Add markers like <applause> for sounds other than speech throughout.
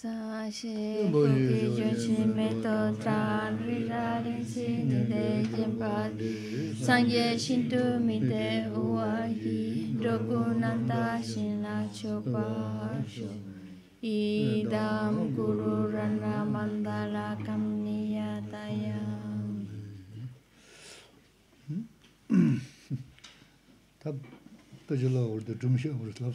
sāshī kūkī yuṣī mē tō tāṁ rī rādhī sī nī dē yin pādhī sāngyē shīn tū mī dē uvā hī rūgū nāntā shīn lā chū pāshū īdāṁ kūrū rāna māndhālā kaṁ niyā tāyāṁ tāp tajilā urdhī dhūmshī amurit lāp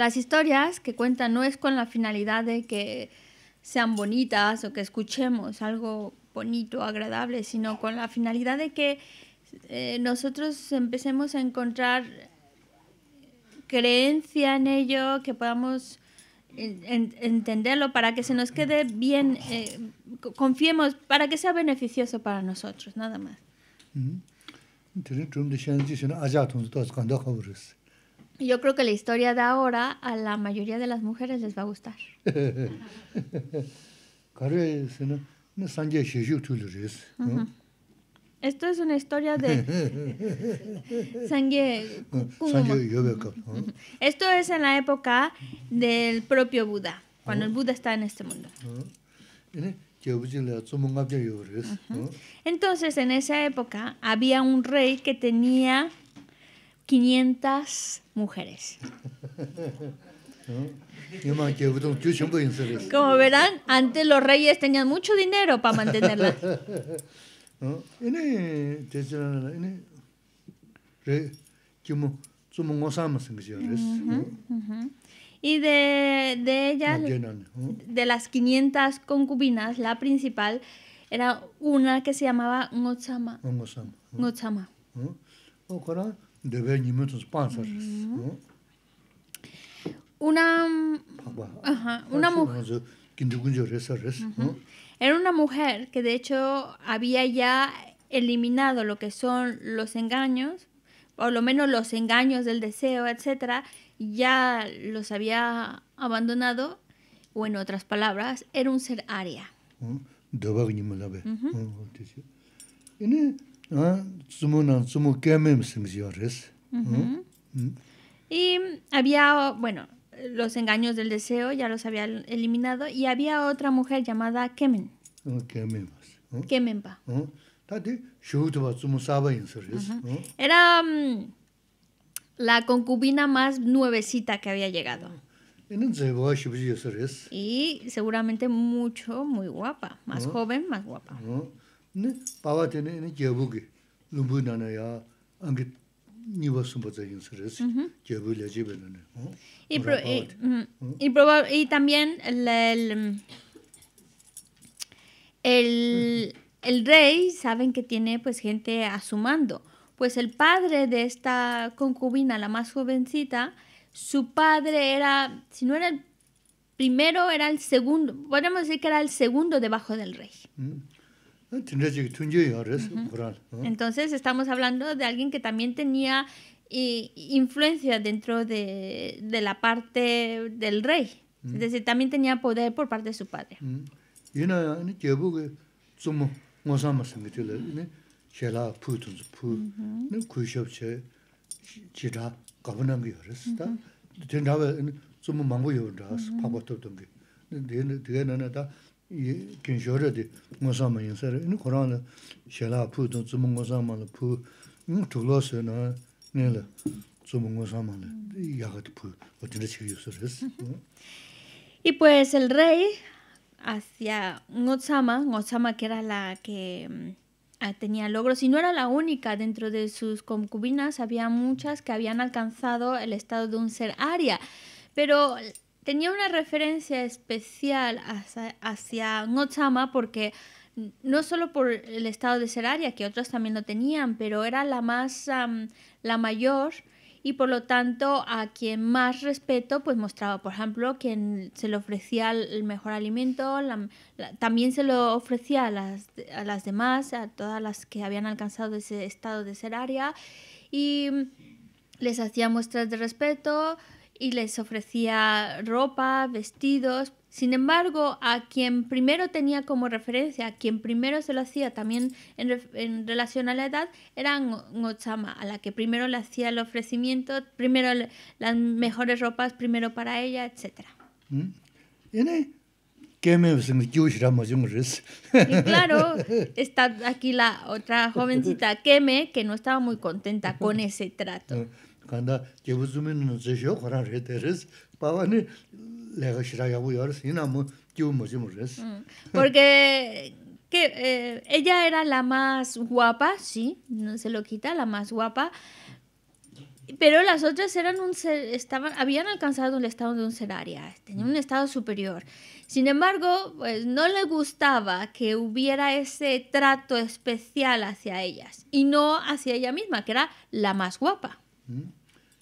Las historias que cuentan no es con la finalidad de que sean bonitas o que escuchemos algo bonito, agradable, sino con la finalidad de que eh, nosotros empecemos a encontrar creencia en ello, que podamos entenderlo para que se nos quede bien, eh, confiemos, para que sea beneficioso para nosotros, nada más. Yo creo que la historia de ahora a la mayoría de las mujeres les va a gustar. <laughs> Esto es una historia de <laughs> Esto es en la época del propio Buda, cuando el Buda está en este mundo. Entonces, en esa época había un rey que tenía 500 mujeres. Como verán, antes los reyes tenían mucho dinero para mantenerlas. Y de, ellas, de las 500 concubinas, la principal era una que se llamaba Ngozama. Ngozama debe Una... Ajá, una mujer... Era una mujer que de hecho había ya eliminado lo que son los engaños, o lo menos los engaños del deseo, etcétera, ya los había abandonado, o en otras palabras, era un ser aria. Uh y había, bueno, los engaños del deseo ya los había eliminado y había otra mujer llamada Kemen. Kemenpa. Era la concubina más nuevecita que había llegado. Y seguramente mucho, muy guapa, más joven, más guapa y, también el, el, rey saben que tiene pues gente a su mando pues el padre de esta concubina la más jovencita su padre era si no era el primero era el segundo podemos decir que era el segundo debajo del rey entonces estamos hablando de alguien que también tenía influencia dentro de, la parte del rey. Es decir, también tenía poder por parte de su padre. Y pues el rey hacia Ngozama, Ngozama que era la que tenía logros y no era la única. Dentro de sus concubinas había muchas que habían alcanzado el estado de un ser aria. Pero tenía una referencia especial hacia, hacia porque no solo por el estado de ser que otros también lo tenían, pero era la más, la mayor y por lo tanto a quien más respeto pues mostraba, por ejemplo, quien se le ofrecía el mejor alimento, también se lo ofrecía a las, a las demás, a todas las que habían alcanzado ese estado de ser y les hacía muestras de respeto, y les ofrecía ropa, vestidos. Sin embargo, a quien primero tenía como referencia, a quien primero se lo hacía también en, en relación a la edad, era Chama, a la que primero le hacía el ofrecimiento, primero las mejores ropas, primero para ella, etc. ¿Mm? Y claro, <laughs> está aquí la otra jovencita Keme, que no estaba muy contenta con ese trato. Ah. Mm. porque <laughs> que eh, ella era la más guapa, sí, no se lo quita, la más guapa, pero las otras eran un estaban habían alcanzado un estado de un área tenían un estado superior. Sin embargo, pues no le gustaba que hubiera ese trato especial hacia ellas y no hacia ella misma, que era la más guapa. Mm.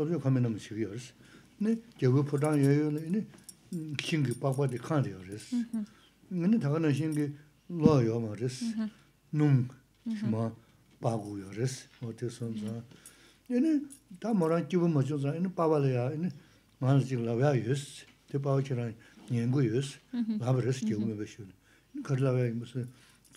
lobyo kame namu 네 yores. Ne, 여유는 podang yoyo ne, ne, shingi bakwa di kanda yores. Mm-hmm. Ne, taga na shingi loo 다 ma res, mm-hmm. nung shima mm-hmm. bagu yores, ote son zan. Ne, ta morang gyabu ma 무슨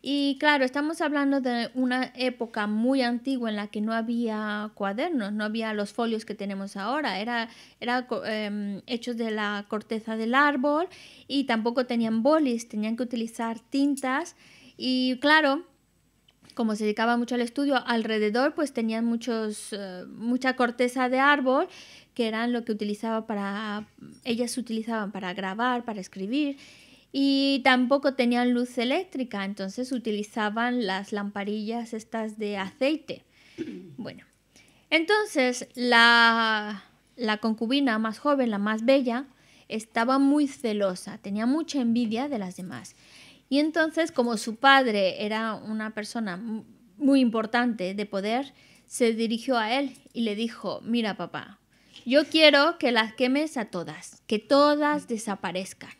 Y claro, estamos hablando de una época muy antigua en la que no había cuadernos, no había los folios que tenemos ahora, era, era em, hechos de la corteza del árbol y tampoco tenían bolis, tenían que utilizar tintas y claro, como se dedicaba mucho al estudio, alrededor pues tenían muchos, eh, mucha corteza de árbol que eran lo que utilizaba para, ellas utilizaban para grabar, para escribir y tampoco tenían luz eléctrica, entonces utilizaban las lamparillas estas de aceite. <clears throat> Bueno, entonces la, la concubina más joven, la más bella, estaba muy celosa, tenía mucha envidia de las demás. Y entonces, como su padre era una persona muy importante de poder, se dirigió a él y le dijo, mira papá, yo quiero que las quemes a todas, que todas mm. desaparezcan,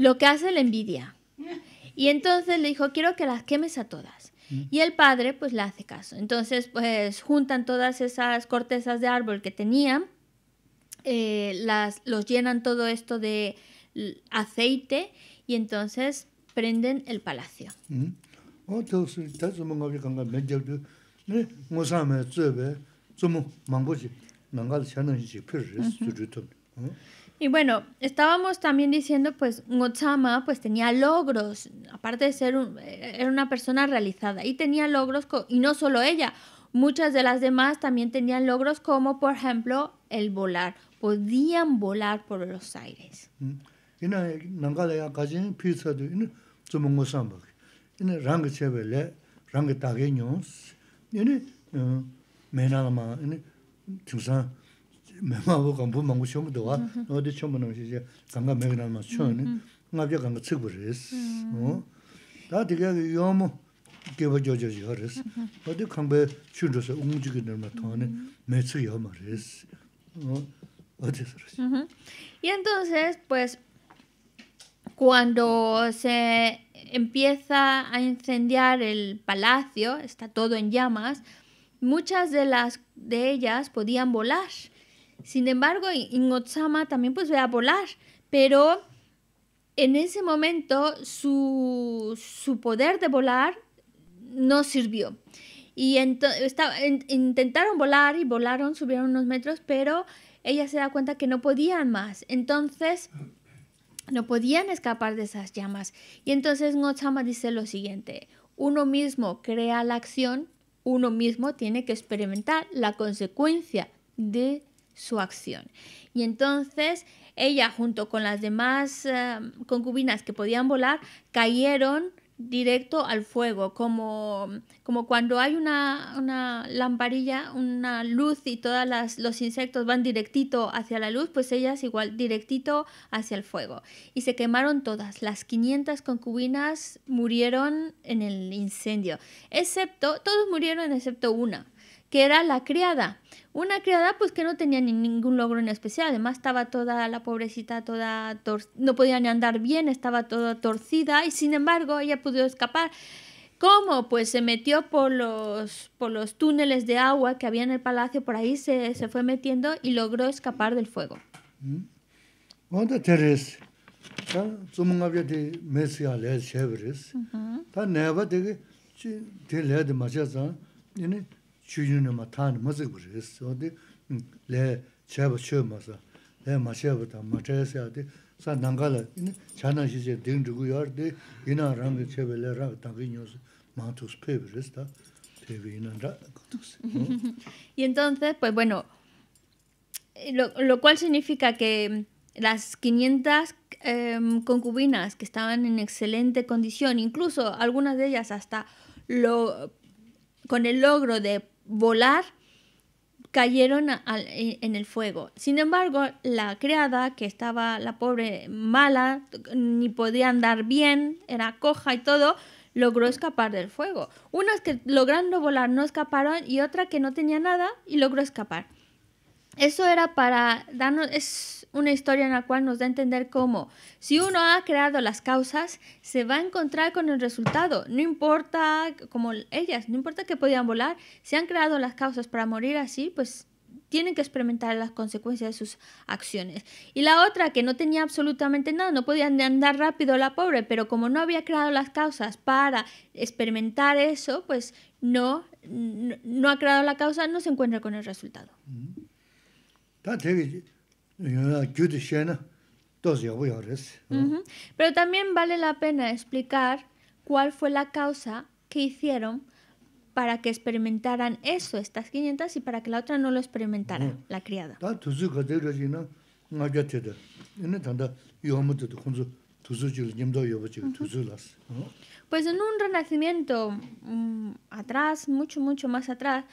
lo que hace la envidia. Y entonces le dijo, quiero que las quemes a todas. Mm. Y el padre pues le hace caso. Entonces pues juntan todas esas cortezas de árbol que tenían, eh, las, los llenan todo esto de aceite y entonces prenden el palacio. Mm. Oh, y bueno, estábamos también diciendo, pues Ngotsama pues tenía logros, aparte de ser un, eh, era una persona realizada y tenía logros, y no solo ella, muchas de las demás también tenían logros como por ejemplo el volar, podían volar por los aires y entonces pues cuando se empieza a incendiar el palacio, está todo en llamas, muchas de las de ellas podían volar. Sin embargo, Ingotsama también pues a volar, pero en ese momento su, poder de volar no sirvió. Y intentaron volar y volaron, subieron unos metros, pero ella se da cuenta que no podían más. Entonces, no podían escapar de esas llamas. Y entonces Ngotsama dice lo siguiente, uno mismo crea la acción, uno mismo tiene que experimentar la consecuencia de su acción. Y entonces ella junto con las demás eh, concubinas que podían volar cayeron directo al fuego, como, como cuando hay una, una, lamparilla, una luz y todos los insectos van directito hacia la luz, pues ellas igual directito hacia el fuego. Y se quemaron todas, las 500 concubinas murieron en el incendio, excepto, todos murieron excepto una, que era la criada. Una criada pues que no tenía ningún logro en especial, además estaba toda la pobrecita, toda no podía ni andar bien, estaba toda torcida y sin embargo ella pudo escapar. ¿Cómo? Pues se metió por los, por los túneles de agua que había en el palacio, por ahí se, se fue metiendo y logró escapar del fuego. Mm-hmm chūyūna mā tāni mā tsik pūrī sī, o dī lē chāba chū mā sā, lē mā chāba tā mā chāya sā, dī sā nāngā lā, chāna shī chā dīng chū gu yār, dī inā rāngi chāba lē rāngi tāngi ñō sī, mā tūs pē pūrī sī tā, pē pī inā rā, tūs. Y entonces, pues bueno, lo, lo cual significa que mm, las 500 eh, em, concubinas que estaban en excelente condición, incluso algunas de ellas hasta lo, con el logro de volar cayeron e, en el fuego. Sin embargo, la criada, que estaba la pobre mala, ni podía andar bien, era coja y todo, logró escapar del fuego. Unas que logrando volar no escaparon y otra que no tenía nada y logró escapar. Eso era para darnos, es una historia en la cual nos da a entender cómo si uno ha creado las causas, se va a encontrar con el resultado. No importa, como ellas, no importa que podían volar, si han creado las causas para morir así, pues tienen que experimentar las consecuencias de sus acciones. Y la otra, que no tenía absolutamente nada, no podía andar rápido la pobre, pero como no había creado las causas para experimentar eso, pues no, no, ha creado la causa, no se encuentra con el resultado. Pero también vale la pena explicar cuál fue la causa que hicieron para que experimentaran eso, estas 500, y para que la otra no lo experimentara, la criada. Pues en un renacimiento mm, atrás, mucho, mucho más atrás,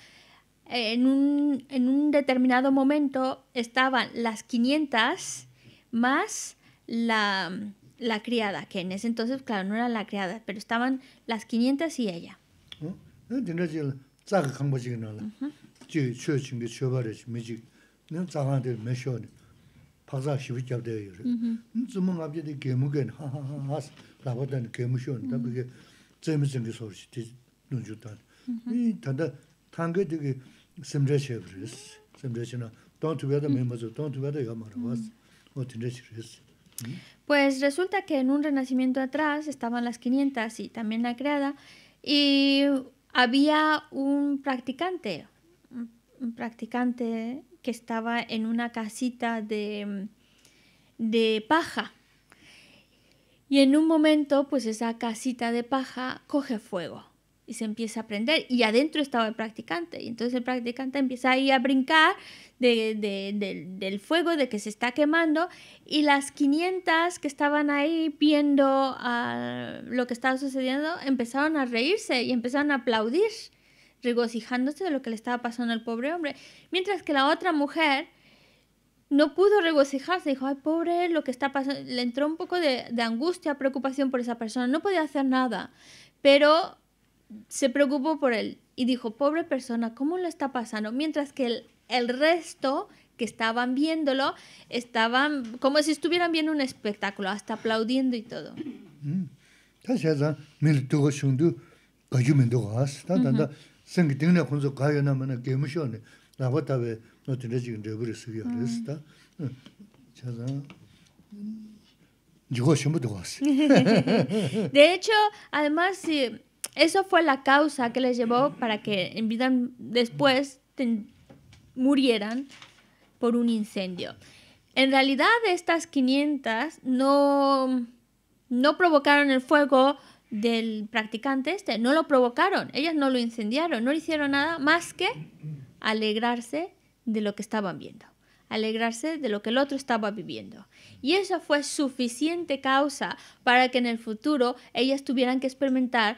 en un, en un determinado momento estaban las 500 más la, la, criada, que en ese entonces, claro, no era la criada, pero estaban las 500 y ella. ¿Eh? Pues resulta que en un renacimiento atrás estaban las 500 y también la creada, y había un practicante, un practicante que estaba en una casita de, de paja. Y en un momento, pues esa casita de paja coge fuego y se empieza a aprender. Y adentro estaba el practicante. Y entonces el practicante empieza ahí a brincar de, del fuego, de que se está quemando. Y las 500 que estaban ahí viendo ah, lo que estaba sucediendo empezaron a reírse y empezaron a aplaudir, regocijándose de lo que le estaba pasando al pobre hombre. Mientras que la otra mujer no pudo regocijarse, dijo, ay pobre, lo que está pasando, le entró un poco de, de angustia, preocupación por esa persona, no podía hacer nada, pero se preocupó por él y dijo, pobre persona, ¿cómo lo está pasando? Mientras que el, resto que estaban viéndolo estaban como si estuvieran viendo un espectáculo, hasta aplaudiendo y todo. Mm. <laughs> <laughs> De hecho, además, si eso fue la causa que les llevó para que en vida después murieran por un incendio. En realidad estas 500 no, no provocaron el fuego del practicante este, no lo provocaron, ellas no lo incendiaron, no hicieron nada más que alegrarse de lo que estaban viendo, alegrarse de lo que el otro estaba viviendo. Y eso fue suficiente causa para que en el futuro ellas tuvieran que experimentar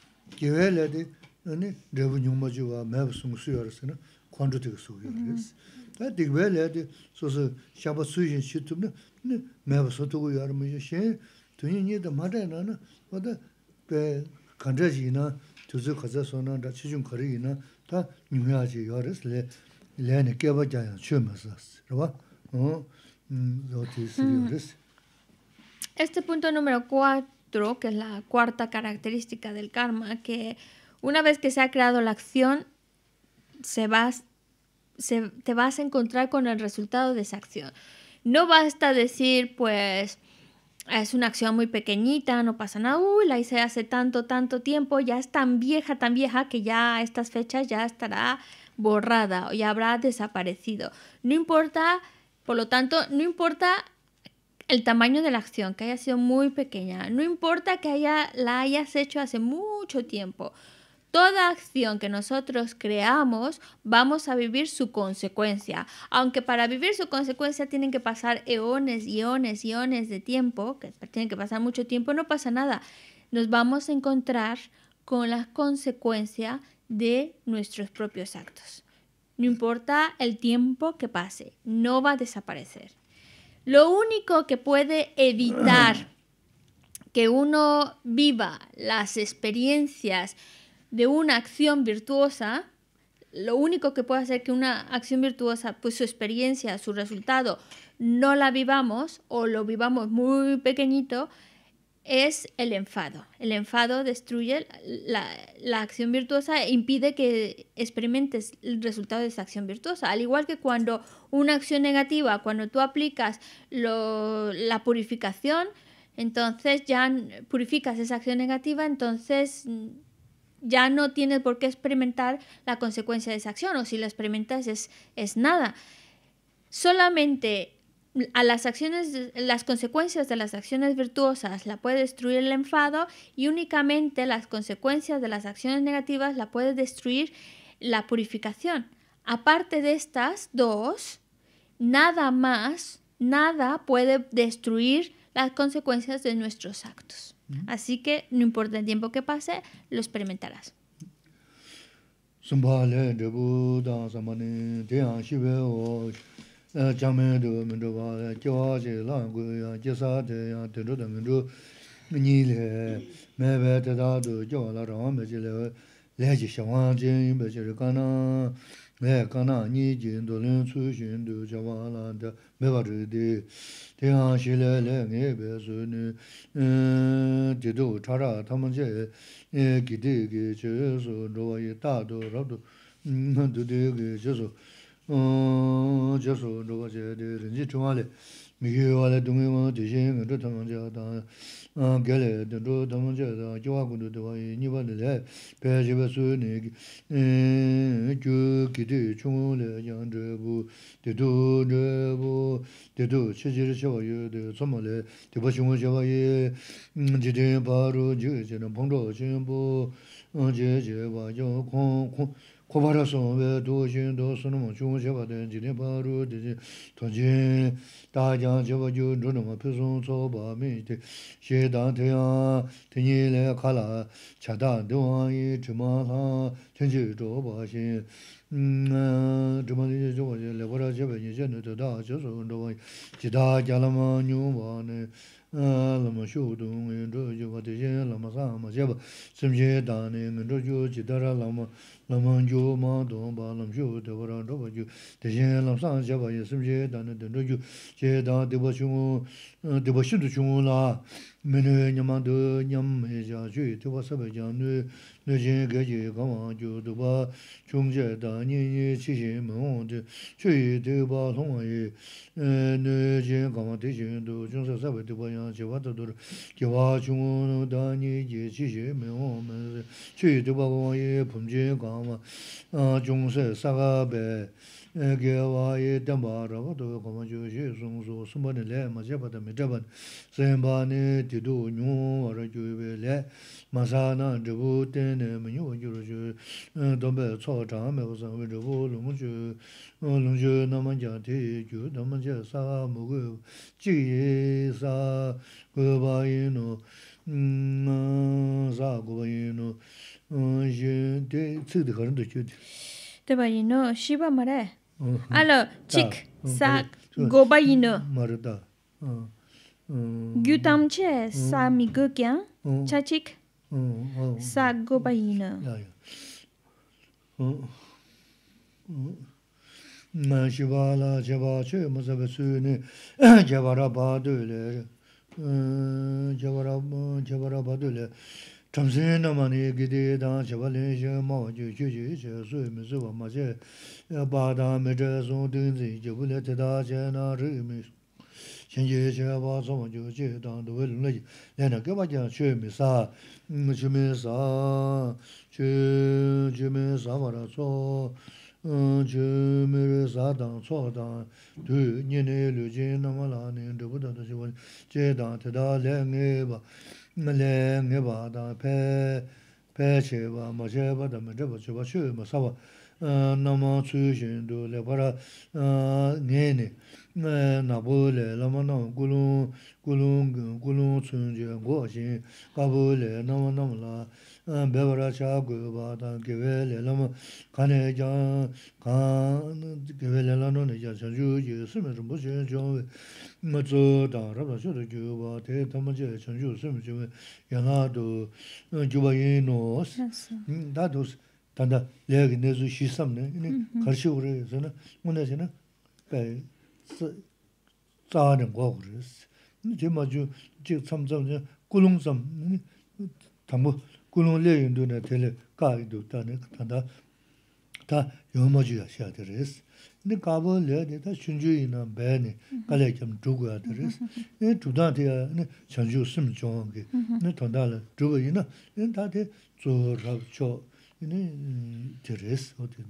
gewe le di nani rebu nyungma juwa mebu sungu suyo arasi na kwanru tiga sugu yo res. Da mm-hmm. digwe le di sosa shaba suyo shin shitum na mebu sotu gu yo arama yo shen tunye nye da maday wada pe kandraji ina tuzi da ina ta keba Rwa? Mm, mm, mm-hmm. Este punto numero 4 que es la cuarta característica del karma, que una vez que se ha creado la acción, se vas, te vas a encontrar con el resultado de esa acción. No basta decir, pues, ah, es una acción muy pequeñita, no pasa nada, la hice hace tanto, tanto tiempo, ya es tan vieja, tan vieja que ya a estas fechas ya estará borrada o ya habrá desaparecido. No importa, por lo tanto, no importa el tamaño de la acción, que haya sido muy pequeña. No importa que haya, la hayas hecho hace mucho tiempo. Toda acción que nosotros creamos vamos a vivir su consecuencia. Aunque para vivir su consecuencia tienen que pasar eones, y eones, y eones de tiempo, que tienen que pasar mucho tiempo, no pasa nada. Nos vamos a encontrar con las consecuencias de nuestros propios actos. No importa el tiempo que pase, no va a desaparecer. Lo único que puede evitar <clears throat> que uno viva las experiencias de una acción virtuosa, lo único que puede hacer que una acción virtuosa, pues su experiencia, su resultado, no la vivamos o lo vivamos muy pequeñito, es el enfado. El enfado destruye la, acción virtuosa e impide que experimentes el resultado de esa acción virtuosa. Al igual que cuando una acción negativa, cuando tú aplicas la purificación, entonces ya purificas esa acción negativa, entonces ya no tienes por qué experimentar la consecuencia de esa acción, o si la experimentas es, es nada. Solamente a las acciones, las consecuencias de las acciones virtuosas la puede destruir el enfado y únicamente las consecuencias de las acciones negativas la puede destruir la purificación. Aparte de estas dos, nada más, nada puede destruir las consecuencias de nuestros actos. Mm. Así que no importa el tiempo que pase, lo experimentarás. chāme dō miṭdō pāle kio wāche lāngu yāng jīsā te yāng ten jāsū rūpa chē tē rīñjī chūngā lē mīkī wā lē dūngī wā tē shē ngā rū tāma chā tā gā lē tē rū 고바로서 왜 도신도 선모 중셔가 된 지네 바로 되지 도지 다장 저거 주 누는 거 표송 저봐 미제 제단태야 되니래 칼아 차단도 아니 주마하 천지 저봐신 음 저만이 저거 레버라 제번이 전도 다 저서 너 기타 잘마 뉴바네 ཁྱི ཕྱད མམ གསྲ འདི གསྲ གསྲ lamang jo ma dung pa lam shu dewa rang dhoba ju de shen lam san xe pa ye sim xe dan dhe dhe ju xe dan dewa shung dewa shin tu shung la menu nyama de nyam me xa xe dewa sabay jan nu le shen ge je ka ma ju dewa chung xe da nye nye chi xe ma hong ye dewa long ye le shen ka ma de shen du chung xe sabay dewa yang xe wa ta dur ye dhamma jungse sagabe gyawaye dhamma rava dhava kama jyoshe sungso sumbani le ma jepata me jepata sembani tidu nyu vara gyube le masana dhubu tene Teba ino, shiba mara. Alo, chik, sak, goba ino. Mara da. 中心，那么你给这当七八零些，忙完就休息一些，所以没事吧？目前要把这没这送东西，接不来太大钱哪，这也没。先接七八，送完就接，当都会弄那些。两条胳膊讲去也没啥，嗯，去没啥，就就没啥活了。操，嗯，就没啥糖，操糖，团日内六斤，那么老难，找不到东西。接当太大，连累吧。nale nge ba da pe pe che bevara cha guba ta gewe le lama kane ja kan gewe le la no ne ja cha ju ji su me zhu bu xe jo we ma zu da ra ba kulung le yundu na tele kaa yundu tani tanda ta yomoji ya shaa teres. Ini kaabo le de ta shunju ina baya ni kala kyam dhugu ya teres. Ini dhudan te ya chanju sim chongi, ini tonda la dhugu ina, ini ta te zu rab cho, ini teres o te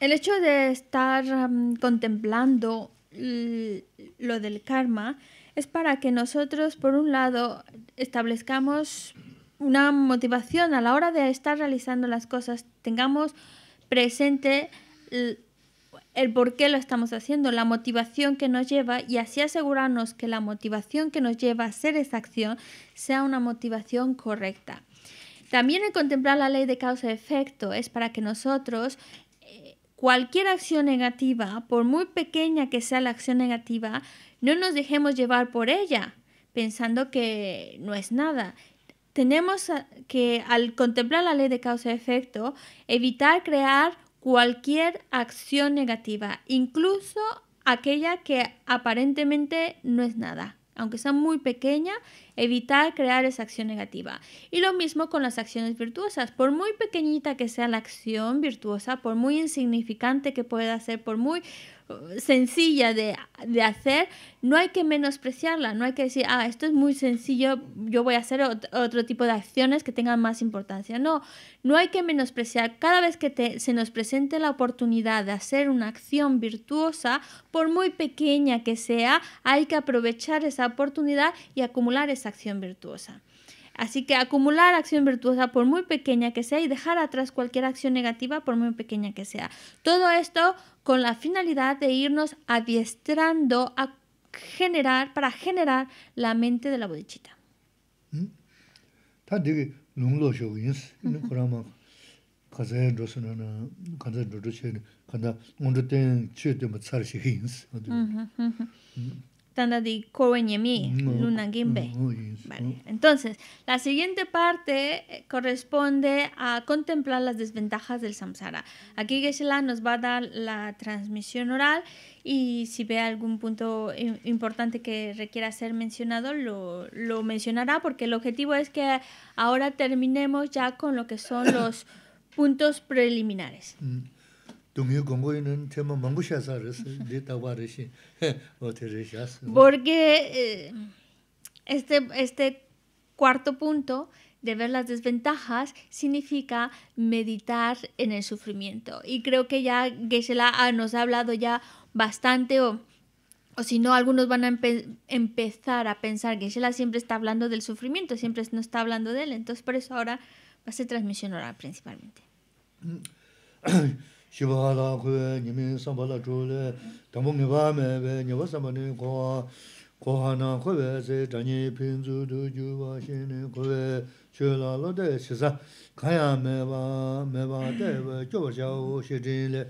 El hecho de estar um, contemplando lo del karma es para que nosotros, por un lado, establezcamos una motivación a la hora de estar realizando las cosas, tengamos presente el, por qué lo estamos haciendo, la motivación que nos lleva y así asegurarnos que la motivación que nos lleva a hacer esa acción sea una motivación correcta. También el contemplar la ley de causa-efecto es para que nosotros eh, cualquier acción negativa, por muy pequeña que sea la acción negativa, no nos dejemos llevar por ella pensando que no es nada, tenemos que, al contemplar la ley de causa-efecto, evitar crear cualquier acción negativa, incluso aquella que aparentemente no es nada, aunque sea muy pequeña evitar crear esa acción negativa. Y lo mismo con las acciones virtuosas. Por muy pequeñita que sea la acción virtuosa, por muy insignificante que pueda ser, por muy uh, sencilla de, hacer, no hay que menospreciarla, no hay que decir, ah, esto es muy sencillo, yo voy a hacer otro tipo de acciones que tengan más importancia. No, no hay que menospreciar. Cada vez que se nos presente la oportunidad de hacer una acción virtuosa, por muy pequeña que sea, hay que aprovechar esa oportunidad y acumular esa acción virtuosa. Así que acumular acción virtuosa por muy pequeña que sea y dejar atrás cualquier acción negativa por muy pequeña que sea. Todo esto con la finalidad de irnos adiestrando a generar, para generar la mente de la bodichita. ¿Mm? Standardi Kowenyemi, Luna Gimbe. Entonces, la siguiente parte eh, corresponde a contemplar las desventajas del samsara. Aquí geshe nos va a dar la transmisión oral y si ve algún punto importante que requiera ser mencionado, lo, lo mencionará porque el objetivo es que ahora terminemos ya con lo que son los <coughs> puntos preliminares. Mm. <laughs> Porque eh, este, este cuarto punto de ver las desventajas significa meditar en el sufrimiento. Y creo que ya Gesela ah, nos ha hablado ya bastante o o si no, algunos van a empezar a pensar que Geshe-la siempre está hablando del sufrimiento, siempre no está hablando de él. Entonces, por eso ahora va a ser transmisión oral principalmente. <clears throat> <coughs> 西巴拉快，你们上班了之后嘞，等我跟爸们呗，你我上班嘞过，逛，逛哈那快呗，在张集平组头就往西边快，去那老的吃食，看下买把买把带不，叫下我写真嘞，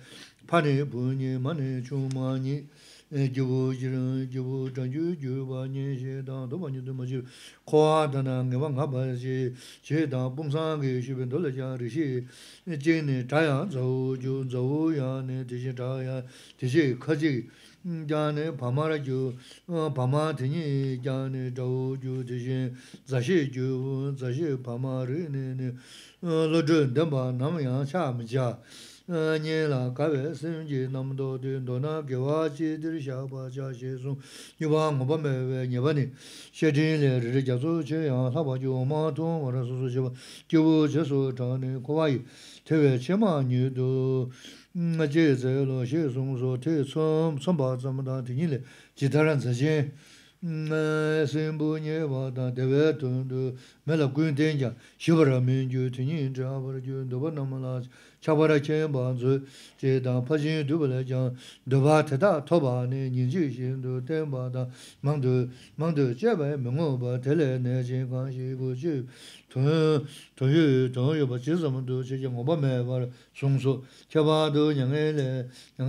怕你不你慢你穷骂你。Eh, jibu jiru jibu janju jiru bha nye she dhan dho bha nyu du ma jiru khoa dhan na nga bha she she dhan pungsa nge she ri she eh, ne ju ya ne ne ju ne ju ju ri ne eh, lo denpa sha mi nye la kawe sim je nam do du do na ge wa chi dir sha ba cha she su nyu ba ngo ba me we nye ba ni she din le ri ja zo che ya la ba ju ma to wa su su je ba ju bu je su ta ne ko wa te we che ma nyu du ma je ze lo she su mu te su su ba zo da ti le ji za bu nye ba de we du me la gu yin ja shi min ju ti do ba chabara chen ban zu che dang pa chen du bala chang duba teta toba ne 토유 chi shen du ten ba da mang du mang yu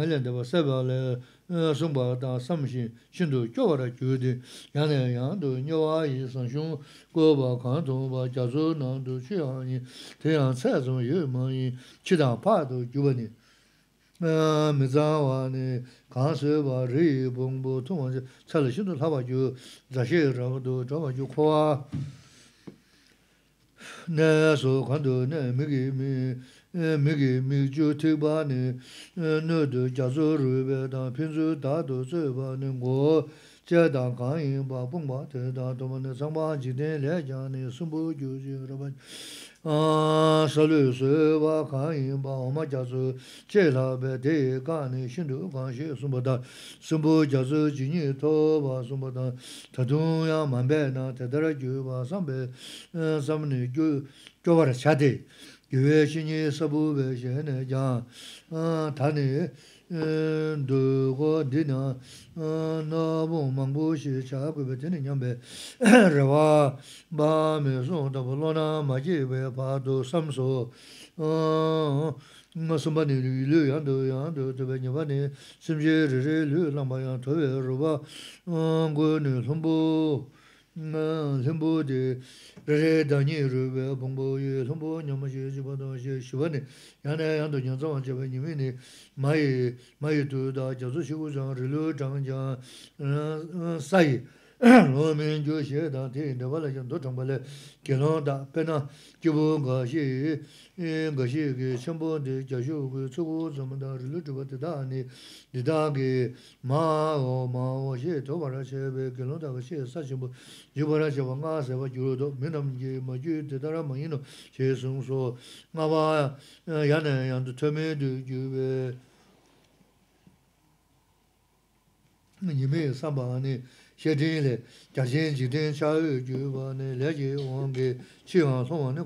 yu su sāṃ pā tā sāṃ shīṃ, shīṃ tū kyō pā tā kyū tīng, yāng tā yāng tū nyā wā yī, sāṃ shūṃ gō pā, kāṃ tū pā, kyā sū nāng tū qī yāng yī, tē yāng cā yāng tū yī yī, qī tāng pā tū kyū pā tīng, mī wā nī, kāṃ sū pā, rī pōng pā, tū mā yāng tā, cā yāng tū tā pā kyū, dā shī rā hū tū, tā pā kyū khu wā mīgī mīgī tīkbā nī nīdī jāzū rūbē dā pīnzū dādū tsūbā nī ngō 아 kāñī bā pūṅbā tēdā tōma nī sāṅbā jītē lē jā nī sūmbū jū jī rūbā ā sālū sūbā 교회신이 서부배제네 자 다니 두고디나 나보망보시 자고베드는 염베 레와 마메소 더블로나 마제베 바도 삼소 ཁས ཁས ཁས ཁས ཁས ཁས ཁས ཁས ཁས ཁས ཁས ཁས ཁས ཁས lēmbō dē rē dānyē rē bē bōngbō yē lēmbō nyōma xē xība dā xē xība nē yā nē yā ndō nyānsā wā chē bē nyīmē nē nga xie ge shenpo de jia xio ge tsuku zomanda rilu zhiba de da ni di da ge ma o ma o xie to ba ra xie be ge long da 레지 xie sa xinpo 고베 ba nga nga ba eh, du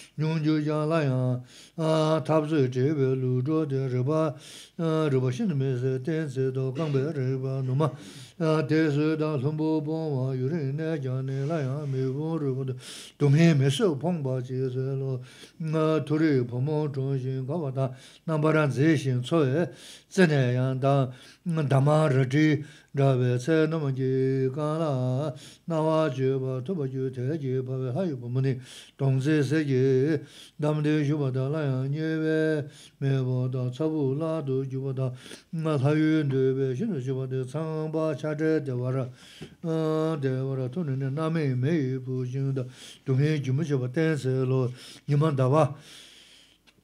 nyung gyu yang tab tsui lu zhu di shin do da ne la yang bu shin da shin yang da 你晓不？菜那么就讲哪，哪话就把，什么就菜就把，还有把么的，冬菜菜就那么的就把它那样腌完，买把它炒不拉都就把它，那还有绿的，现在就把它藏把掐着，对伐着？嗯，对伐着？通常呢，那没没有不行的，东西就没去把，但是咯，一般大吧。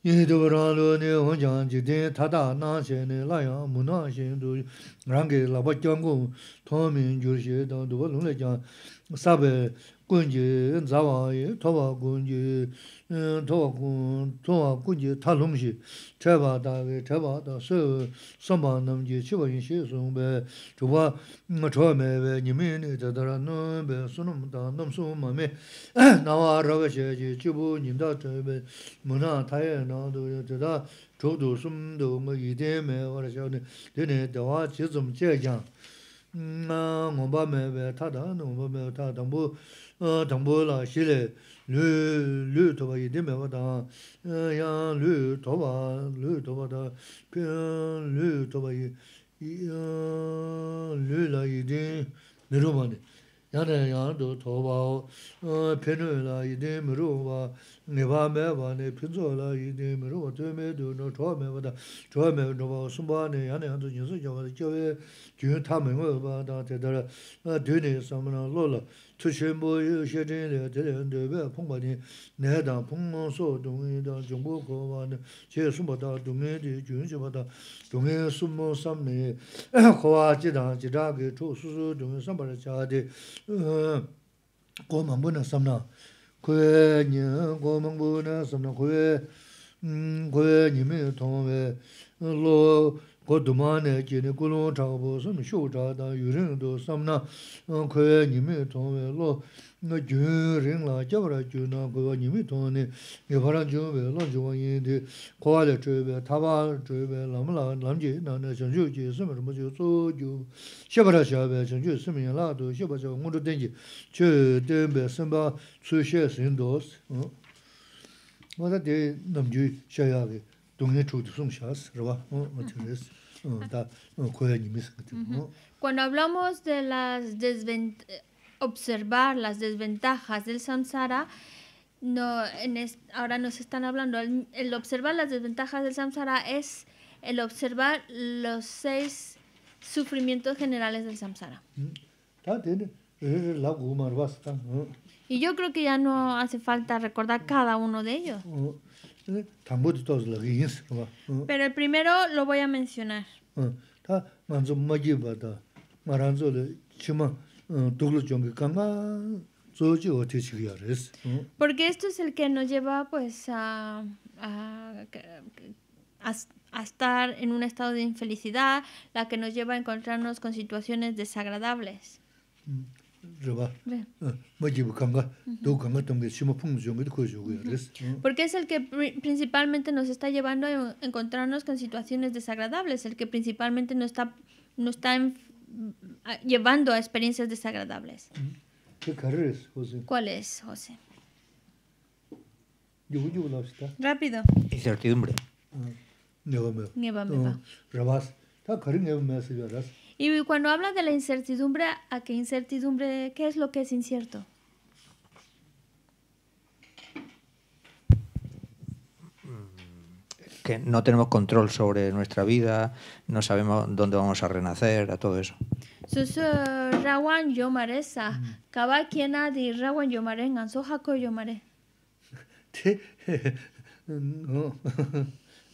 yidhubu rāndu nī huñcāng jitīng tātā nāngshē nī rāngi When the regimes start becoming more and more likely to begin to такихletediec, the posturalies are calibrated over time I want to immortalize the aspect of the degradation as the times have sharpened, as people have become weak and faith has shrunk, as 어 lā 실레 lē lū, lū tōba yī tī mē wā tāng, 르라이데 lū tōba, lū tōba 어 pī yā lū tōba yī, yā lū lā yī tī mē rū mā nē, yā nē yā tō tōba wā, pī lā yī rū bā lā yī rū nō, tō nō yī tu yu xie le, tere yun de ni, ne dang, so, dong dang, jiongpo gowa ne, che sunpa ta, dong di, sampa cha mangpo na samna, mangpo na samna, tongwe, lo, go duma ne ki ne kulung chagpo sam shu chagda yu rin du sam na kwaya nimi tongwe lo na jun rin la jabara ju na kwaya nimi tongwe ne jungwe lo jungwa yin di kwaya le chwebe, taba chwebe, lam la lam je na na shang shu je rima ju su ju shabara la du shabara ba sin dos wata de nam ju Cuando hablamos de las observar las desventajas del samsara, no, ahora nos están hablando, el, el, observar las desventajas del samsara es el observar los seis sufrimientos generales del samsara. Mm, eh, y yo creo que ya no hace falta recordar cada uno de ellos. Mm, pero el primero lo voy a mencionar. Porque esto es el que nos lleva pues a, a, a, estar en un estado de infelicidad, la que nos lleva a encontrarnos con situaciones desagradables. Mm. Porque es el que principalmente nos está llevando a encontrarnos con situaciones desagradables, el que principalmente nos está, está llevando a experiencias desagradables. ¿Cuál es, José? Rápido. Incertidumbre. Y cuando habla de la incertidumbre, ¿a qué incertidumbre? ¿Qué es lo que es incierto? Que no tenemos control sobre nuestra vida, no sabemos dónde vamos a renacer, a todo eso. Sus eh, rawan yomaresa, ¿Cabá quien adi No. <laughs>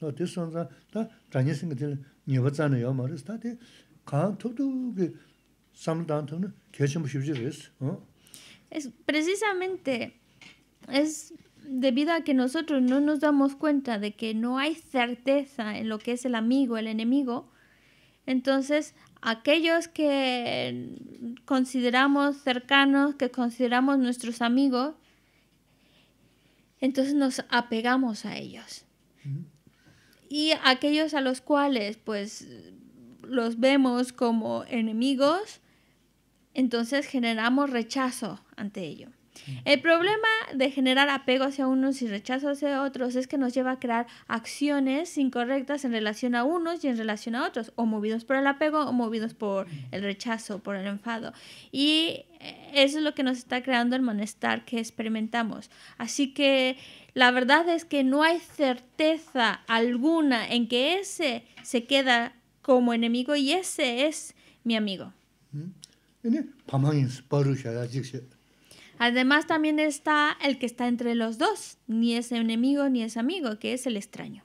es precisamente es debido a que nosotros no nos damos cuenta de que no hay certeza en lo que es el amigo, el enemigo, entonces aquellos que consideramos cercanos, que consideramos nuestros amigos, entonces nos apegamos a ellos y aquellos a los cuales pues los vemos como enemigos, entonces generamos rechazo ante ello. El problema de generar apego hacia unos y rechazo hacia otros es que nos lleva a crear acciones incorrectas en relación a unos y en relación a otros, o movidos por el apego o movidos por el rechazo, por el enfado. Y eh, eso es lo que nos está creando el malestar que experimentamos. Así que la verdad es que no hay certeza alguna en que ese se queda como enemigo y ese es mi amigo. ¿Mm? Además también está el que está entre los dos, ni es enemigo ni es amigo, que es el extraño.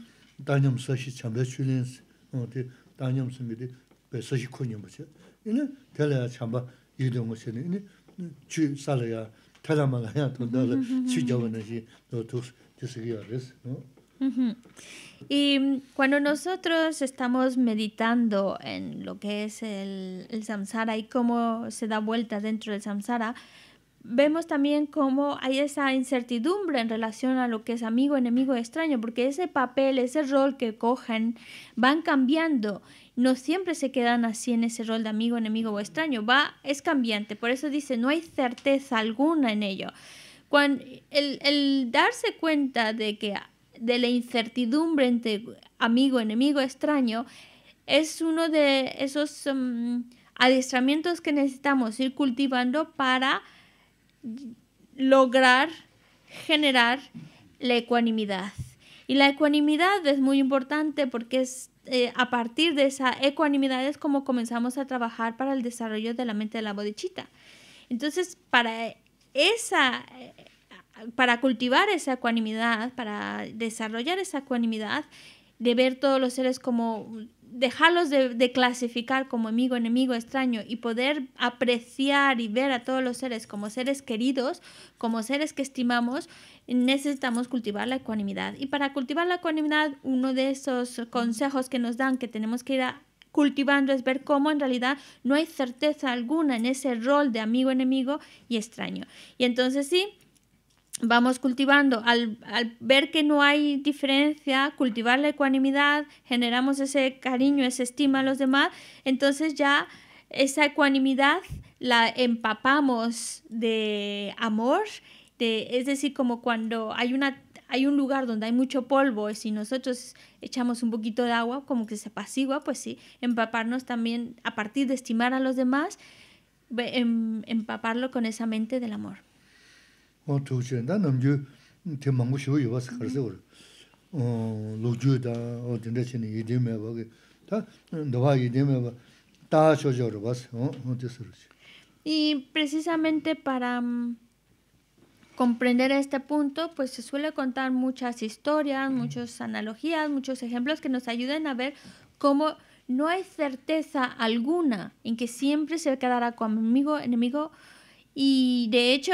dānyam sashi chāmbā chulins, tī dānyam sāngi tī bē sāshī kūnyam bāchā. Yīni tēlā yā chāmbā yīdiyō ngā chāni, yīni chū sāla yā, tēlā mā lā yā tō Y cuando nosotros estamos meditando en lo que es el, el samsara y cómo se da vuelta dentro del samsara, vemos también cómo hay esa incertidumbre en relación a lo que es amigo, enemigo, extraño, porque ese papel, ese rol que cogen, van cambiando. No siempre se quedan así en ese rol de amigo, enemigo o extraño. Va, es cambiante. Por eso dice, no hay certeza alguna en ello. Cuando el, darse cuenta de que de la incertidumbre entre amigo, enemigo, extraño, es uno de esos mm, adiestramientos que necesitamos ir cultivando para lograr generar la ecuanimidad. Y la ecuanimidad es muy importante porque es eh, a partir de esa ecuanimidad es como comenzamos a trabajar para el desarrollo de la mente de la bodichita. Entonces, para esa eh, para cultivar esa ecuanimidad, para desarrollar esa ecuanimidad, de ver todos los seres como dejarlos de, clasificar como amigo, enemigo, extraño y poder apreciar y ver a todos los seres como seres queridos, como seres que estimamos, necesitamos cultivar la ecuanimidad. Y para cultivar la ecuanimidad, uno de esos consejos que nos dan que tenemos que ir cultivando es ver cómo en realidad no hay certeza alguna en ese rol de amigo, enemigo y extraño. Y entonces sí, vamos cultivando, al, ver que no hay diferencia, cultivar la ecuanimidad, generamos ese cariño, esa estima a los demás, entonces ya esa ecuanimidad la empapamos de amor, de, es decir, como cuando hay hay un lugar donde hay mucho polvo y si nosotros echamos un poquito de agua, como que se apacigua, pues sí, empaparnos también a partir de estimar a los demás, em, empaparlo con esa mente del amor. Y precisamente para mm, comprender este punto, pues se suele contar muchas historias, mm. muchas analogías, muchos ejemplos que nos ayuden a ver cómo no hay certeza alguna en que siempre se quedará conmigo enemigo y de hecho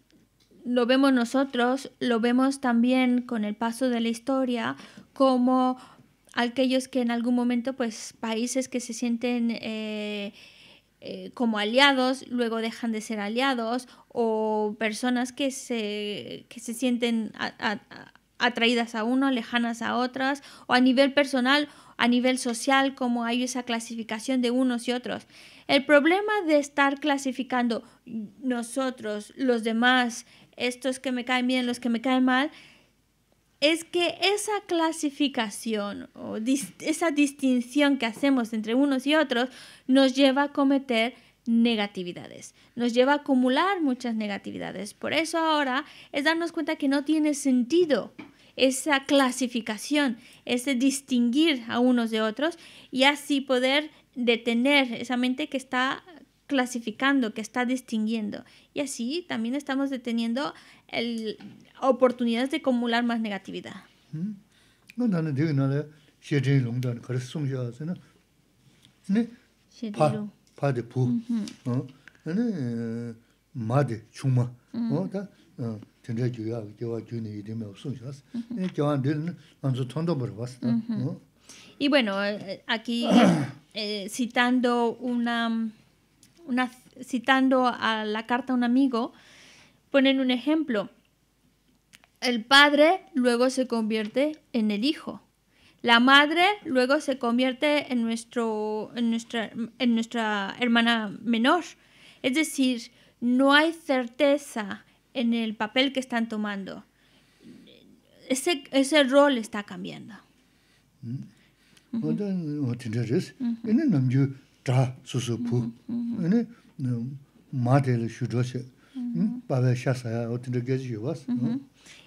lo vemos nosotros, lo vemos también con el paso de la historia, como aquellos que en algún momento, pues países que se sienten eh, eh, como aliados, luego dejan de ser aliados, o personas que se, que se sienten atraídas a uno, lejanas a otras, o a nivel personal, a nivel social, como hay esa clasificación de unos y otros. El problema de estar clasificando nosotros, los demás, estos que me caen bien, los que me caen mal, es que esa clasificación o esa distinción que hacemos entre unos y otros nos lleva a cometer negatividades, nos lleva a acumular muchas negatividades. Por eso ahora es darnos cuenta que no tiene sentido esa clasificación, ese distinguir a unos de otros y así poder detener esa mente que está clasificando, que está distinguiendo. Y así también estamos deteniendo el, oportunidades de acumular más negatividad. Y bueno, eh, aquí eh, citando una citando a la carta a un amigo, ponen un ejemplo. El padre luego se convierte en el hijo. La madre luego se convierte en, nuestra, en nuestra hermana menor. Es decir, no hay certeza en el papel que están tomando. Ese, rol está cambiando. ¿Mm?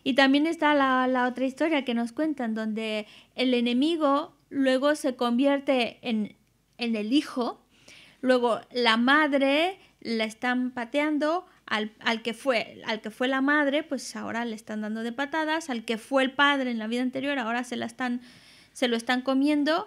Y también está la, otra historia que nos cuentan, donde el enemigo luego se convierte en, el hijo, luego la madre la están pateando, al, que fue, al que fue la madre, pues ahora le están dando de patadas, al que fue el padre en la vida anterior, ahora se la están, se lo están comiendo,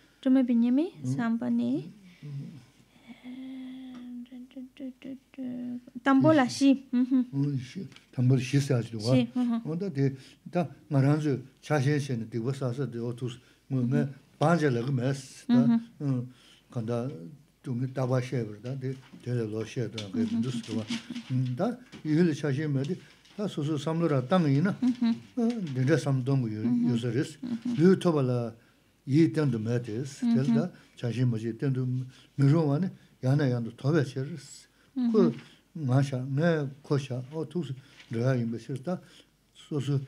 그뭐 beginning sampanee tambola shi oh mm-hmm. mm-hmm. shit tambola shi se haji do ga onda de da maran je cha hyeonse ne otu mume ban mm-hmm. jele ge da genda donge da ba da de telelo shi da mm, yule cha me da 이 매트스 될다 자신 뭐지 땡도 미로만 야나 양도 더베셔스 그 마샤 네 코샤 어 투스 드라이 메시다 소소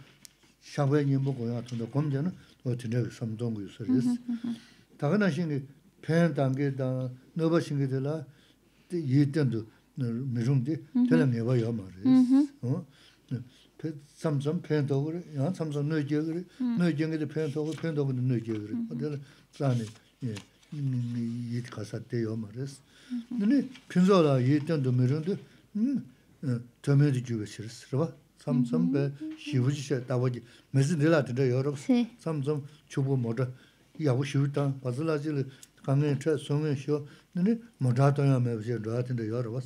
샤베니 먹고 같은데 검제는 어떻게 내가 삼동고 있어요 다가나 신이 팬 단계다 너버신 신기들라 이 땡도 미중디 되는 게 봐요 말이에요 어 tsam tsam pen togo re, ya tsam tsam nuye ge ge re, nuye genge de pen togo, pen togo de nuye ge ge re, o de la tsaani yid kasa te yo ma res. Nini, kinzo la yid ten do mirin de, nini, tome di juve shiris, rwa, tsam tsam shivu ji mezi yo chubu moda, shivu tang, la zili, kange nini, moda yo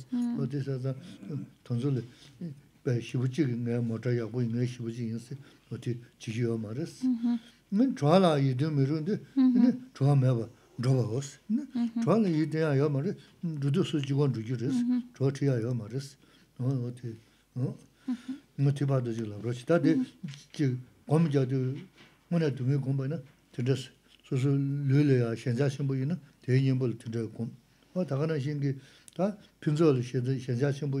o bē shibuchi kī ngā mōchā yāgu ngā shibuchi yīnsi wā tī chīki 근데 mā rēs. Ngā chua lā yī tī mī rūndi, ngā chua mē bā, chua bā gōs. Chua lā yī tī yā yō mā rē, rū tū sū jī guān rū jī rēs, chua tī yā yō mā rēs. Ngā tī bā dā jī lā rō chī,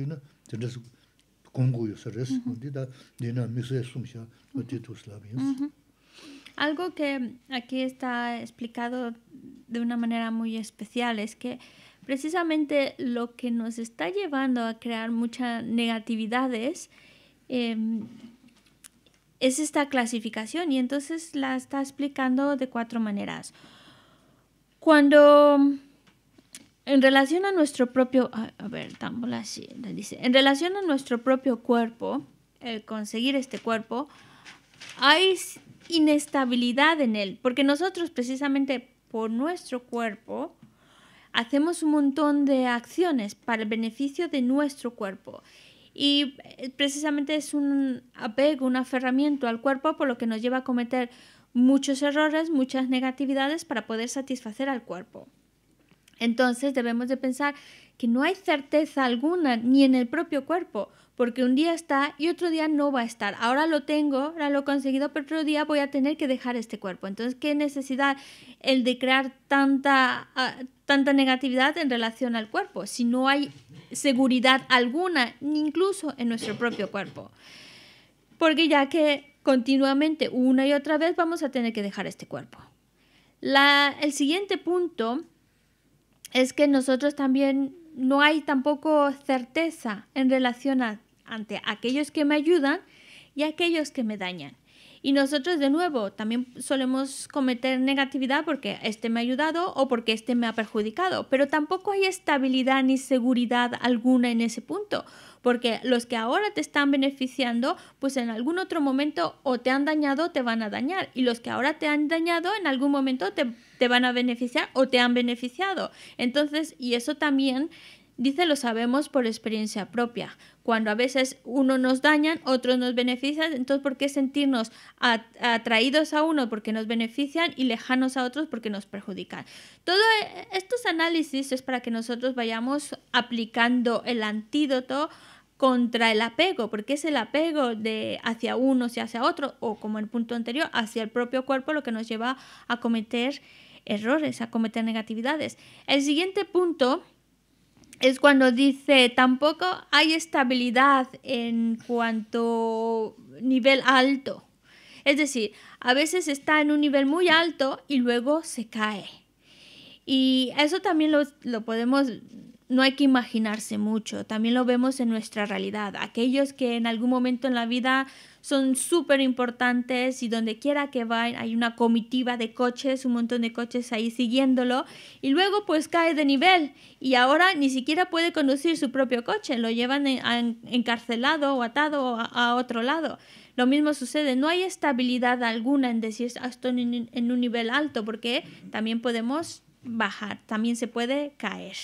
Algo que aquí está explicado de una manera muy especial es que precisamente lo que nos está llevando a crear muchas negatividades em, es esta clasificación y entonces la está explicando de cuatro maneras. Cuando en relación a nuestro propio, a ver, así, dice, en relación a nuestro propio cuerpo, el conseguir este cuerpo, hay inestabilidad en él, porque nosotros precisamente por nuestro cuerpo hacemos un montón de acciones para el beneficio de nuestro cuerpo. Y eh, precisamente es un apego, un aferramiento al cuerpo por lo que nos lleva a cometer muchos errores, muchas negatividades para poder satisfacer al cuerpo. Entonces debemos de pensar que no hay certeza alguna ni en el propio cuerpo, porque un día está y otro día no va a estar. Ahora lo tengo, ahora lo he conseguido, pero otro día voy a tener que dejar este cuerpo. Entonces, ¿qué necesidad el de crear tanta, ah, tanta negatividad en relación al cuerpo si no hay seguridad alguna, ni incluso en nuestro propio cuerpo? Porque ya que continuamente, una y otra vez, vamos a tener que dejar este cuerpo. el siguiente punto es que nosotros también no hay tampoco certeza en relación ante aquellos que me ayudan y aquellos que me dañan. Y nosotros de nuevo también solemos cometer negatividad porque este me ha ayudado o porque este me ha perjudicado, pero tampoco hay estabilidad ni seguridad alguna en ese punto, porque los que ahora te están beneficiando, pues en algún otro momento o te han dañado o te van a dañar, y los que ahora te han dañado en algún momento te, van a beneficiar o te han beneficiado. Entonces, y eso también Dice, lo sabemos por experiencia propia. Cuando a veces uno nos dañan, otros nos benefician, entonces ¿por qué sentirnos atraídos a uno porque nos benefician y lejanos a otros porque nos perjudican? Todo e, estos análisis es para que nosotros vayamos aplicando el antídoto contra el apego, porque es el apego de hacia uno y hacia otro o como en el punto anterior, hacia el propio cuerpo lo que nos lleva a cometer errores, a cometer negatividades. El siguiente punto es cuando dice tampoco hay estabilidad en cuanto nivel alto. Es decir, a veces está en un nivel muy alto y luego se cae. Y eso también lo, lo podemos no hay que imaginarse mucho, también lo vemos en nuestra realidad. Aquellos que en algún momento en la vida son súper importantes y donde quiera que vayan hay una comitiva de coches, un montón de coches ahí siguiéndolo y luego pues cae de nivel y ahora ni siquiera puede conducir su propio coche, lo llevan encarcelado o atado a, otro lado. Lo mismo sucede, no hay estabilidad alguna en decir ah, esto en un nivel alto porque también podemos bajar, también se puede caer.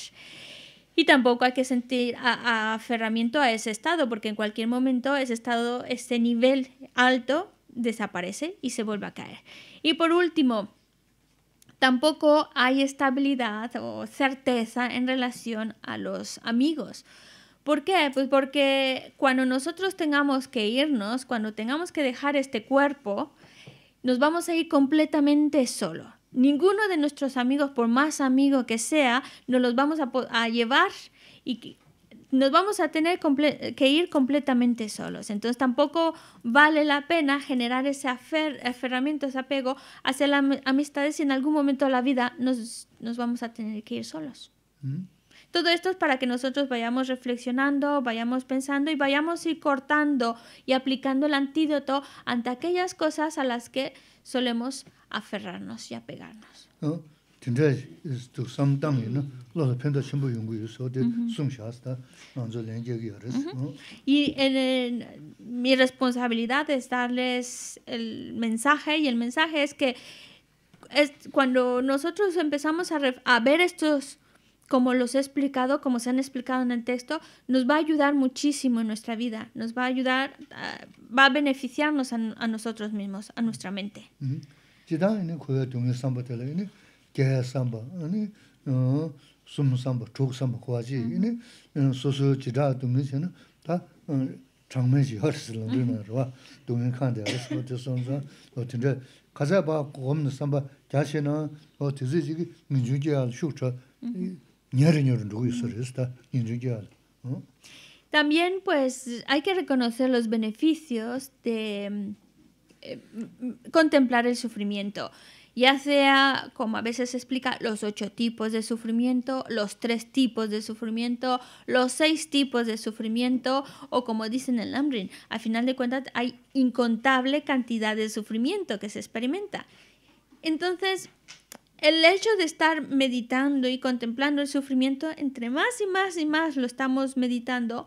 Y tampoco hay que sentir aferramiento a ese estado, porque en cualquier momento ese estado, ese nivel alto, desaparece y se vuelve a caer. Y por último, tampoco hay estabilidad o certeza en relación a los amigos. ¿Por qué? Pues porque cuando nosotros tengamos que irnos, cuando tengamos que dejar este cuerpo, nos vamos a ir completamente solo. Ninguno de nuestros amigos, por más amigo que sea, nos los vamos a, llevar y nos vamos a tener que ir completamente solos. Entonces tampoco vale la pena generar ese aferramiento, ese apego hacia las amistades si en algún momento de la vida nos, vamos a tener que ir solos. Mm. Todo esto es para que nosotros vayamos reflexionando, vayamos pensando y vayamos ir cortando y aplicando el antídoto ante aquellas cosas a las que solemos aferrarnos y a pegarnos... Y en, mi responsabilidad es darles el mensaje y el mensaje es que es, cuando nosotros empezamos a, ver estos como los he explicado, como se han explicado en el texto, nos va a ayudar muchísimo en nuestra vida, nos va a ayudar, ah, va a beneficiarnos a, nosotros mismos, a nuestra mente. jidang ini kuya dungi samba tala ini gaya samba, ini eh, sum samba, chok samba kuwa ji, mm-hmm. ini susu eh, jidang dungi zina ta eh, changmen ji harisila dungi mm-hmm. rwa, dungi khande harisila tisong zang, o tinte kaza ba kuwam na samba gyashi na o tizi jigi minjun También pues hay que reconocer los beneficios de... Eh, contemplar el sufrimiento, ya sea, como a veces se explica, los ocho tipos de sufrimiento, los tres tipos de sufrimiento, los seis tipos de sufrimiento, o como dicen en Lambrin, al final de cuentas hay incontable cantidad de sufrimiento que se experimenta. Entonces, el hecho de estar meditando y contemplando el sufrimiento, entre más y más y más lo estamos meditando,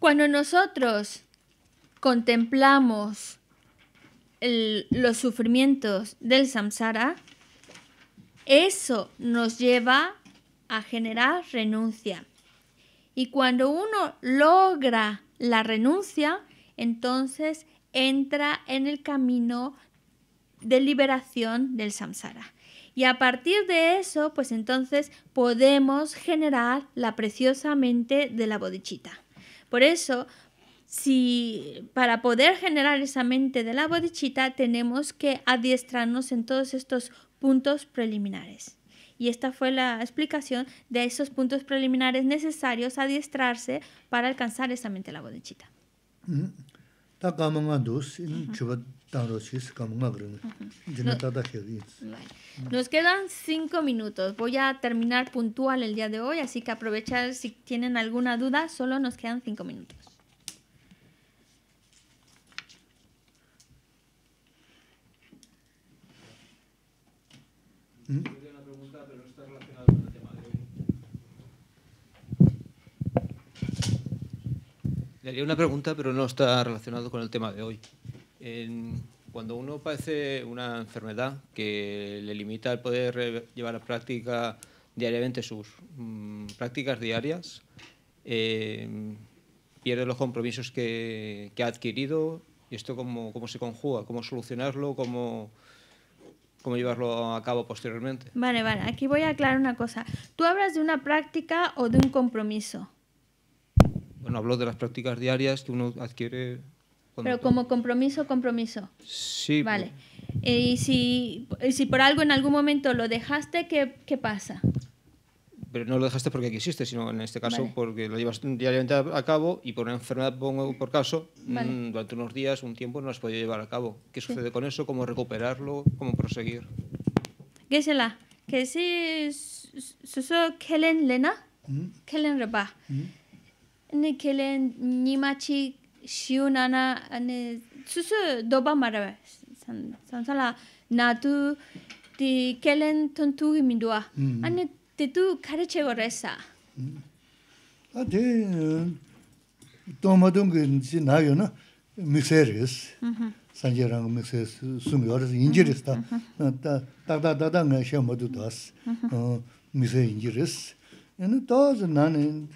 Cuando nosotros contemplamos los sufrimientos del samsara, eso nos lleva a generar renuncia. Y cuando uno logra la renuncia, entonces entra en el camino de liberación del samsara. Y a partir de eso, pues entonces podemos generar la preciosa mente de la bodichita. Por eso, si para poder generar esa mente de la bodichita tenemos que adiestrarnos en todos estos puntos preliminares. Y esta fue la explicación de esos puntos preliminares necesarios a adiestrarse para alcanzar esa mente de la bodichita. Mm. Nos quedan cinco minutos. Voy a terminar puntual el día de hoy, así que aprovechar si tienen alguna duda, solo nos quedan cinco minutos. ¿Mm? Le haría una pregunta, pero no está relacionado con el tema de hoy. En, cuando uno padece una enfermedad que le limita el poder llevar a práctica diariamente sus mm, prácticas diarias, em, pierde los compromisos que, que, ha adquirido y esto cómo, cómo se conjuga, cómo solucionarlo, cómo, cómo llevarlo a cabo posteriormente. Vale, vale, aquí voy a aclarar una cosa. ¿Tú hablas de una práctica o de un compromiso? Bueno, hablo de las prácticas diarias que uno adquiere pero como compromiso, compromiso. Sí. Pues. Vale. Eh, y si, si por algo en algún momento lo dejaste, ¿qué, qué pasa? pero no lo dejaste porque quisiste, sino en este caso porque lo llevas diariamente a cabo y por una enfermedad, pongo por caso, mm, durante unos días, un tiempo no has podido llevar a cabo. ¿Qué sucede con eso? ¿Cómo recuperarlo? ¿Cómo proseguir? Gisela, que si suso Kelen Lena, mm. Kelen Reba, mm. Kelen Nimachi shiyo nana susu doba marawa san sala natu di kelen ton tugi minduwa mm. ane titu kare che go resa mm. a di tomadungi si nayo na mikse res sanje rango mikse sumi res inji res ta nga mm-hmm. uh, inji res ane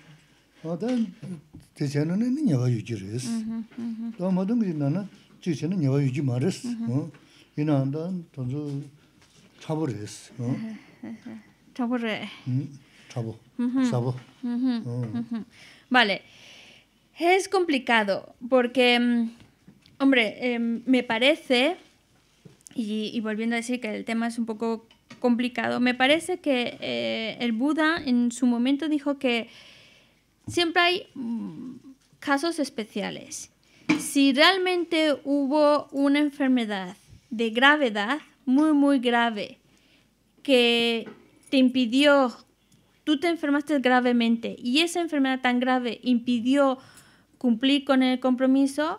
que ya no es niña va yujiris. Vamos a dar un guiñón. Si ya no es niña va Y nada, entonces, chaburés. Chaburés. Chaburés. Chaburés. Chaburés. Vale. Es complicado porque, mm, hombre, em, me parece, y volviendo a decir que el tema es un poco complicado, me parece que eh, el Buda en su momento dijo que siempre hay mm, casos especiales. Si realmente hubo una enfermedad de gravedad, muy, muy grave, que te impidió, tú te enfermaste gravemente y esa enfermedad tan grave impidió cumplir con el compromiso,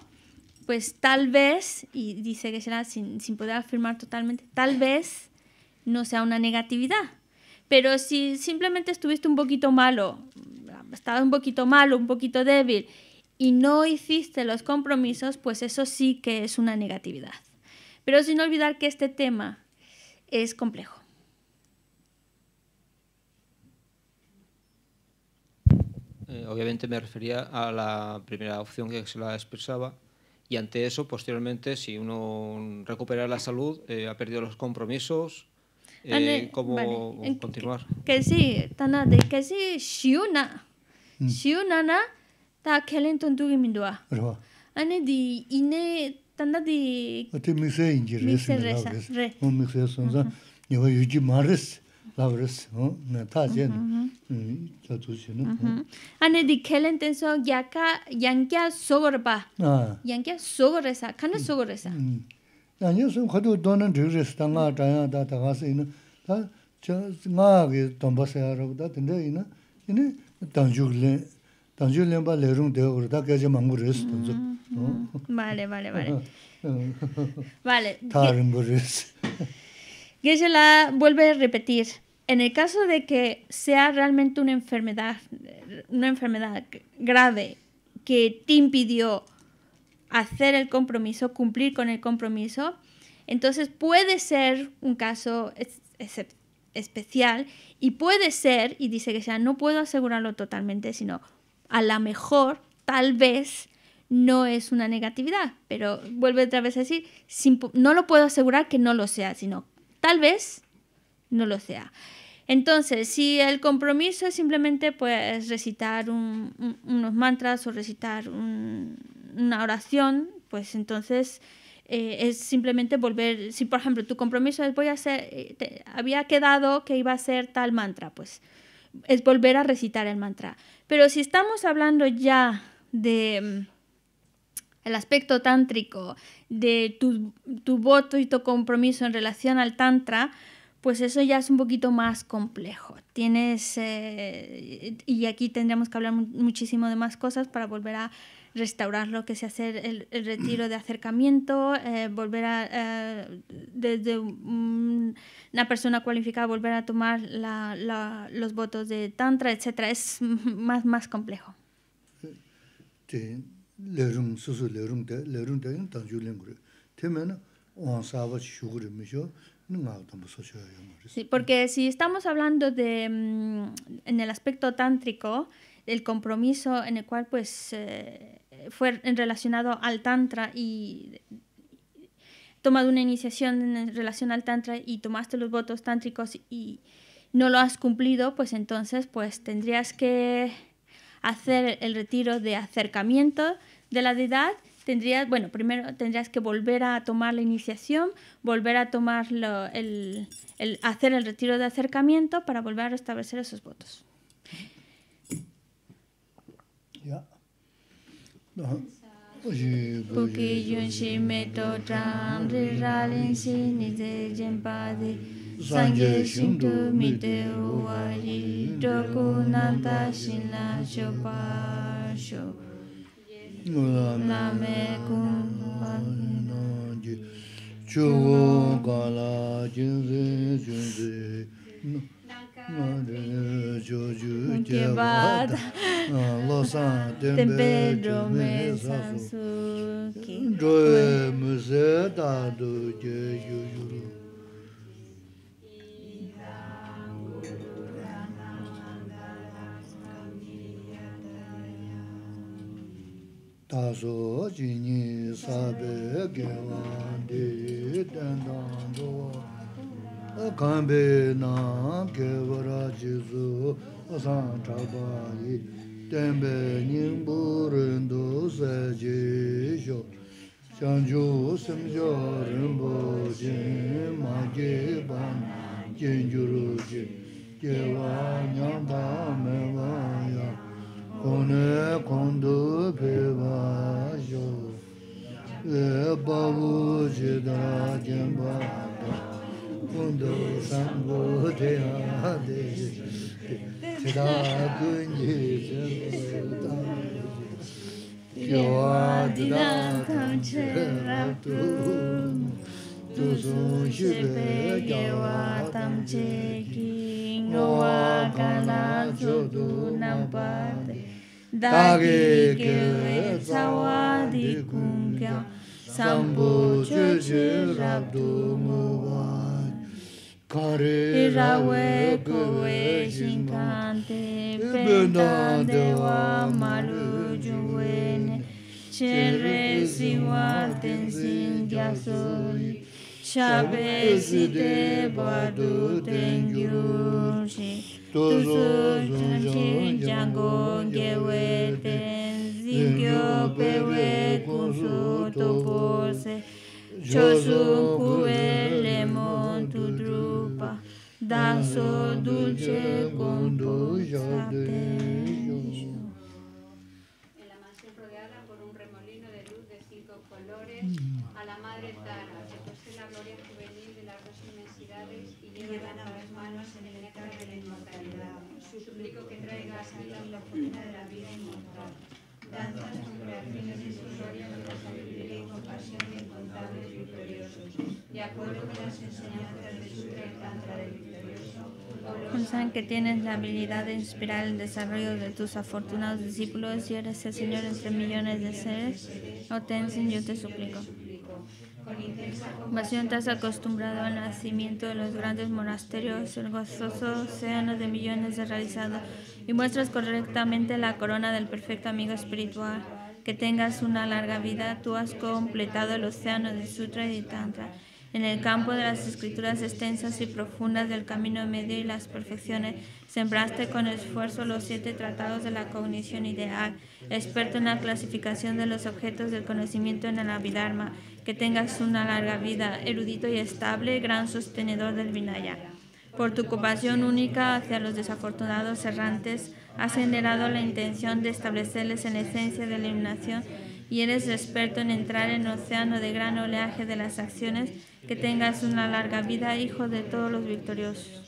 pues tal vez, y dice que será sin, sin poder afirmar totalmente, tal vez no sea una negatividad. Pero si simplemente estuviste un poquito malo, estaba un poquito malo, un poquito débil y no hiciste los compromisos, pues eso sí que es una negatividad. Pero sin olvidar que este tema es complejo. Eh, obviamente me refería a la primera opción que se la expresaba y ante eso, posteriormente, si uno recupera la salud, eh, ha perdido los compromisos, eh, ¿cómo continuar? Que, sí, Tanade, que sí, Shiuna. Shiyu nana ta kelen tontu gi mi nduwa. Rwa. Ane di ine tanda di... Ate mikse inji resi mi lav resi. Re. O mikse sonza nio wa yuji ma resi lav resi. O nga taji eno. E tato chi eno. Ane di kelen tenso gyaka yankia sogo rapa. Aa. Yankia sogo resa. Khana sogo resa? resi ta nga ta Ta nga ta 단주글 단주글 봐 Vale, vale, vale. vale. Gesela vuelve a repetir. En el caso de que sea realmente una enfermedad, una enfermedad grave que te impidió hacer el compromiso, cumplir con el compromiso, entonces puede ser un caso excepcional especial y puede ser, y dice que sea, no puedo asegurarlo totalmente, sino a lo mejor, tal vez, no es una negatividad, pero vuelve otra vez a decir, no lo puedo asegurar que no lo sea, sino tal vez no lo sea. Entonces, si el compromiso es simplemente pues recitar unos mantras o recitar una oración, pues entonces eh, es simplemente volver, si por ejemplo tu compromiso es voy a hacer, eh, había quedado que iba a ser tal mantra, pues es volver a recitar el mantra. Pero si estamos hablando ya de mm, el aspecto tántrico, de tu, voto y tu compromiso en relación al tantra, pues eso ya es un poquito más complejo. Tienes, eh, y aquí tendríamos que hablar muchísimo de más cosas para volver a restaurar lo que sea hace el, retiro de acercamiento, eh, volver a, eh, desde una persona cualificada, volver a tomar la, la, los votos de Tantra, etc. Es <laughs> más, más complejo. Sí. porque si estamos hablando de mm, en el aspecto tántrico el compromiso en el cual pues eh, fue relacionado al Tantra y tomado una iniciación en relación al Tantra y tomaste los votos tántricos y no lo has cumplido, pues entonces pues tendrías que hacer el retiro de acercamiento de la deidad tendrías, bueno, primero tendrías que volver a tomar la iniciación, volver a tomar el, hacer el retiro de acercamiento para volver a restablecer esos votos. Bukhi yunshi meto chan ri ra ཁྱས ངྱས ངྱས ངས ངས ངས ངས ངས ངས ངས ངས ངས kāmbē nāṁ kēvā rā jīsū āsāṁ chāpā yī tēmbē nīṁ būrīṁ dō sē jī shō chāṁ chū sīṁ kundu sambu te ade tida kundi sambu ta kyo adida tamche ratu tu sun shibe kyo adamche ki ngo wa care era ecoeșincante pe de oamă juene, ce resioarte în zindia soli, și abezi de bădute în ghiurși, tu sunt și geango gheuete, zinghiu pe ue cu sutu pulse, ce sunt cu ele mori, Danzo dulce con conducta en la mancha rodeada por un remolino de luz de cinco colores, mm. a la madre Tara que posee la gloria juvenil de las dos inmensidades y lleva a las manos en el éter de la inmortalidad. Suplico que traiga a salir la fortuna de la vida inmortal. y de acuerdo con las enseñanzas de su que tienes la habilidad de inspirar el desarrollo de tus afortunados discípulos y eres el Señor entre millones de seres. O Tenzin, yo te suplico. Pasión te has acostumbrado al nacimiento de los grandes monasterios, el gozoso océano de millones de realizados, y muestras correctamente la corona del perfecto amigo espiritual que tengas una larga vida, tú has completado el océano de Sutra y de Tantra. En el campo de las escrituras extensas y profundas del camino medio y las perfecciones, sembraste con esfuerzo los siete tratados de la cognición ideal, experto en la clasificación de los objetos del conocimiento en el Abhidharma, que tengas una larga vida, erudito y estable, gran sostenedor del Vinaya. Por tu ocupación única hacia los desafortunados errantes, has generado la intención de establecerles en esencia de la iluminación y eres experto en entrar en el océano de gran oleaje de las acciones, que tengas una larga vida, hijo de todos los victoriosos.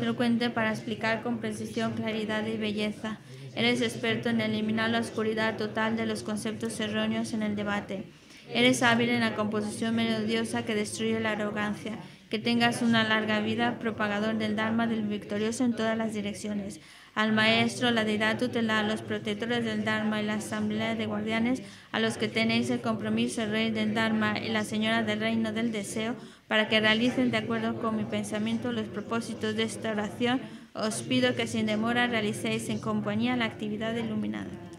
Elocuente para explicar con precisión, claridad y belleza. Eres experto en eliminar la oscuridad total de los conceptos erróneos en el debate. Eres hábil en la composición melodiosa que destruye la arrogancia. Que tengas una larga vida, propagador del Dharma del victorioso en todas las direcciones al maestro, la deidad tutelar, a los protectores del Dharma y la asamblea de guardianes, a los que tenéis el compromiso el rey del Dharma y la señora del reino del deseo, para que realicen de acuerdo con mi pensamiento los propósitos de esta oración, os pido que sin demora realicéis en compañía la actividad iluminada.